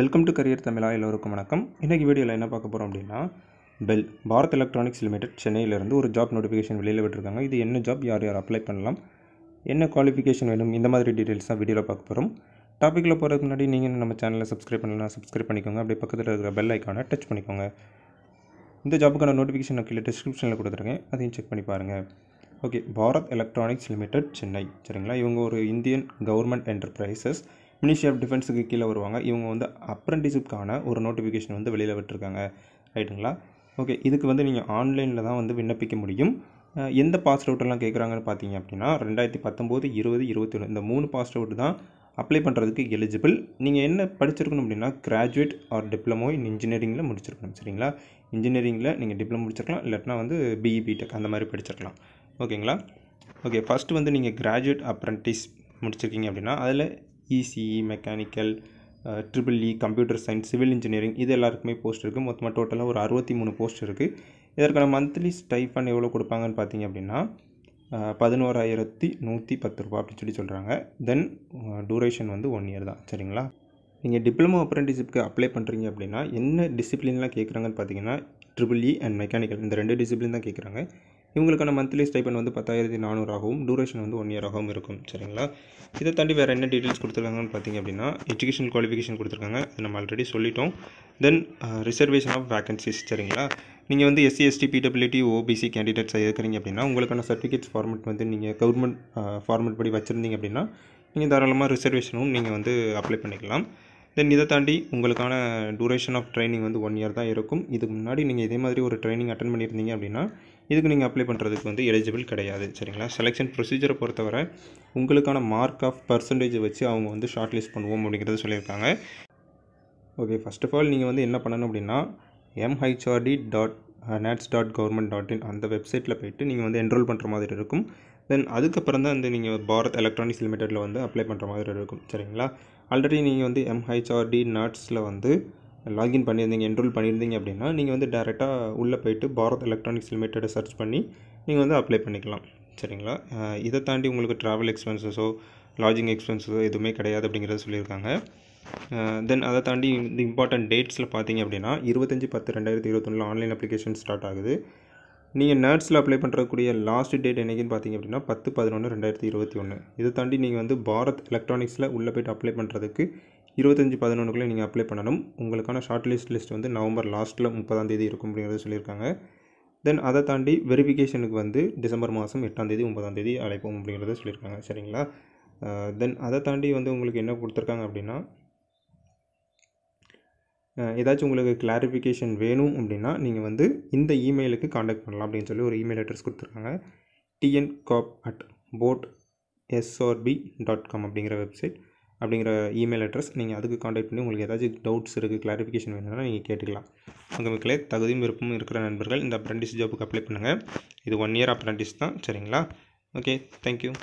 welcome to career தமிழா எல்லோருக்கும் வணக்கம் இன்றைக்கி வீடியோவில் என்ன பார்க்க போகிறோம் அப்படின்னா பெல் பாரத் எலக்ட்ரானிக்ஸ் லிமிடெட் சென்னையிலேருந்து ஒரு ஜாப் நோட்டிஃபிகேஷன் வெளியில் விட்டுருக்காங்க இது என்ன ஜாப் யார் யார் அப்ளை பண்ணலாம் என்ன குவாலிஃபிகேஷன் வேணும் இந்த மாதிரி டீட்டெயில்ஸ் தான் வீடியோவில் பார்க்க போகிறோம் டாப்பிக்கில் போகிறதுக்கு முன்னாடி நீங்கள் நம்ம சேனலில் சப்ஸ்கிரைப் பண்ணலாம் சப்ஸ்கிரைப் பண்ணிக்கோங்க அப்படியே பக்கத்தில் இருக்கிற பெல் ஐக்கானை டச் பண்ணிக்கோங்க இந்த ஜாப்புக்கான நோட்டிஃபிகேஷன் நான் கீழே டிஸ்கிரிப்ஷனில் கொடுத்துருக்கேன் அதையும் செக் பண்ணி பாருங்கள் okay Bharat Electronics Limited Chennai சரிங்களா இவங்க ஒரு Indian government enterprises ministry of டிஃபென்ஸுக்கு கீழே வருவாங்க இவங்க வந்து அப்ரண்டிஷிப்கான ஒரு நோட்டிஃபிகேஷன் வந்து வெளியில் விட்டுருக்காங்க ரைட்டுங்களா ஓகே இதுக்கு வந்து நீங்கள் ஆன்லைனில் தான் வந்து விண்ணப்பிக்க முடியும் எந்த பாஸ் அவுட்டெல்லாம் கேட்குறாங்கன்னு பார்த்தீங்க அப்படின்னா ரெண்டாயிரத்தி பத்தொம்போது இருபது ஒன்று இந்த மூணு பாஸ் அவுட் தான் அப்ளை பண்ணுறதுக்கு எலிஜிபிள் நீங்கள் என்ன படிச்சிருக்கணும் அப்படின்னா கிராஜுவேட் ஆர் டிப்ளமோ இன் இன்ஜினியரிங்கில் முடிச்சிருக்கணும் சரிங்களா இன்ஜினியரிங்கில் நீங்கள் டிப்ளமோ முடிச்சிருக்கலாம் இல்லாட்டினா வந்து பிஇ பிடெக் e, அந்த மாதிரி படிச்சிருக்கலாம் ஓகேங்களா ஓகே ஃபஸ்ட்டு வந்து நீங்கள் கிராஜுவேட் அப்ரண்டிஸ் முடிச்சிருக்கீங்க அப்படின்னா அதில் ECE mechanical triple E computer science civil engineering இது எல்லாருக்குமே போஸ்ட் இருக்குது மொத்தமாக டோட்டலாக ஒரு அறுபத்தி மூணு போஸ்ட் இருக்குது இதற்கான மந்த்லி ஸ்டைஃபண்ட் எவ்வளோ கொடுப்பாங்கன்னு பார்த்தீங்க அப்படின்னா பதினோராயிரத்தி நூற்றி பத்து ரூபா அப்படின்னு சொல்லி சொல்கிறாங்க தென் டூரேஷன் வந்து ஒன் இயர் தான் சரிங்களா நீங்கள் டிப்ளமோ அப்ரெண்டிஷிப்க்கு அப்ளை பண்ணுறீங்க அப்படின்னா என்ன டிசிப்ளின்லாம் கேட்குறாங்கன்னு பார்த்தீங்கன்னா triple E e and mechanical இந்த ரெண்டு டிசிப்ளின் தான் கேட்குறாங்க இவங்களுக்கான மந்த்லி ஸ்டைப்பன் வந்து பத்தாயிரத்தி நானூறாகவும் டூரேஷன் வந்து ஒன் இயராகவும் இருக்கும் சரிங்களா இதை தாண்டி வேறு என்ன டீட்டெயில்ஸ் கொடுத்துருக்காங்கன்னு பார்த்தீங்க அப்படின்னா எஜுகேஷன் குவாலிஃபிகேஷன் கொடுத்துருக்காங்க அதை நம்ம ஆல்ரெடி சொல்லிட்டோம் தென் ரிசர்வேஷன் ஆஃப் வேகன்சிஸ் சரிங்களா நீங்கள் வந்து எஸ்சி எஸ்டி பிடபிள்யூடி ஓபிசி கேண்டிடேட்ஸாக இருக்கிறீங்க அப்படின்னா உங்களுக்கான சர்டிஃபிகேட்ஸ் ஃபார்மெட் வந்து நீங்கள் கவர்மெண்ட் ஃபார்மெட் படி வச்சுருந்தீங்க அப்படின்னா நீங்கள் தாராளமாக ரிசர்வேஷனும் நீங்கள் வந்து அப்ளை பண்ணிக்கலாம் தென் இதை தாண்டி உங்களுக்கான டூரேஷன் ஆஃப் ட்ரைனிங் வந்து ஒன் இயர் தான் இருக்கும் இதுக்கு முன்னாடி நீங்கள் இதே மாதிரி ஒரு ட்ரைனிங் அட்டன் பண்ணியிருந்தீங்க அப்படின்னா இதுக்கு நீங்கள் அப்ளை பண்ணுறதுக்கு வந்து எலிஜிபிள் கிடையாது சரிங்களா செலெக்ஷன் ப்ரொசீஜரை பொறுத்தவரை உங்களுக்கான மார்க் ஆஃப் பர்சன்டேஜ் வச்சு அவங்க வந்து ஷார்ட் லிஸ்ட் பண்ணுவோம் அப்படிங்கிறது சொல்லியிருக்காங்க ஓகே ஃபஸ்ட் ஆஃப் ஆல் நீங்கள் வந்து என்ன பண்ணணும் அப்படின்னா MHRD dot NATS dot government dot in அந்த வெப்சைட்டில் போய்ட்டு நீங்கள் வந்து என்ரோல் பண்ணுற மாதிரி இருக்கும் தென் அதுக்கப்புறம் தான் வந்து நீங்கள் பாரத் எலக்ட்ரானிக்ஸ் லிமிட்டெடில் வந்து அப்ளை பண்ணுற மாதிரி இருக்கும் சரிங்களா ஆல்ரெடி நீங்கள் வந்து எம்ஹெச்ஆர்டி நாட்ஸில் வந்து லாகின் பண்ணியிருந்தீங்க என்ரோல் பண்ணியிருந்தீங்க அப்படின்னா நீங்கள் வந்து டேரெக்டாக உள்ளே போயிட்டு பாரத் எலக்ட்ரானிக்ஸ் லிமிட்டடை சர்ச் பண்ணி நீங்கள் வந்து அப்ளை பண்ணிக்கலாம் சரிங்களா இதை தாண்டி உங்களுக்கு ட்ராவல் எக்ஸ்பென்சஸோ லாஜிங் எக்ஸ்பென்சஸோ எதுவுமே கிடையாது அப்படிங்கிறத சொல்லியிருக்காங்க தென் அதை தாண்டி இந்த இம்பார்ட்டன்ட் டேட்ஸில் பார்த்தீங்க அப்படின்னா இருபத்தஞ்சி பத்து ரெண்டாயிரத்தி இருபத்தொன்னில் ஆன்லைன் அப்ளிகேஷன் ஸ்டார்ட் ஆகுது நீங்கள் நர்ஸில் அப்ளை பண்ணுறக்கூடிய லாஸ்ட் டேட் என்னைக்குன்னு பார்த்தீங்க அப்படின்னா பத்து பதினொன்று ரெண்டாயிரத்தி இருபத்தி ஒன்று இதை தாண்டி நீங்கள் வந்து பாரத் எலக்ட்ரானிக்ஸில் உள்ளே போய்ட்டு அப்ளை பண்ணுறதுக்கு இருபத்தஞ்சி பதினொன்றுக்குள்ளே நீங்கள் அப்ளை பண்ணணும் உங்களுக்கான ஷார்ட் லிஸ்ட் லிஸ்ட் வந்து நவம்பர் லாஸ்ட்டில் முப்பதாம் தேதி இருக்கும் அப்படிங்கிறத சொல்லியிருக்காங்க தென் அதை தாண்டி வெரிஃபிகேஷனுக்கு வந்து டிசம்பர் மாதம் எட்டாம் தேதி ஒன்பதாம் தேதி அழைப்போம் அப்படிங்கிறத சொல்லியிருக்காங்க சரிங்களா தென் அதை தாண்டி வந்து உங்களுக்கு என்ன கொடுத்துருக்காங்க அப்படின்னா ஏதாச்சும் உங்களுக்கு கிளாரிஃபிகேஷன் வேணும் அப்படின்னா நீங்கள் வந்து இந்த இமெயிலுக்கு காண்டாக்ட் பண்ணலாம் அப்படின்னு சொல்லி ஒரு இமெயில் அட்ரஸ் கொடுத்துருக்காங்க TN cop at bot SRP dot com அப்படிங்கிற வெப்சைட் அப்படிங்கிற இமெயில் அட்ரஸ் நீங்கள் அதுக்கு காண்டாக்ட் பண்ணி உங்களுக்கு ஏதாச்சும் டவுட்ஸ் இருக்குது கிளாரிஃபிகேஷன் வேணும்னா நீங்கள் கேட்டுக்கலாம் உங்களுக்களே தகுதியும் விருப்பமும் இருக்கிற நண்பர்கள் இந்த அப்ரெண்டிஸ் ஜாபுக்கு அப்ளை பண்ணுங்கள் இது ஒன் இயர் அப்ரெண்டிஸ் தான் சரிங்களா ஓகே தேங்க்யூ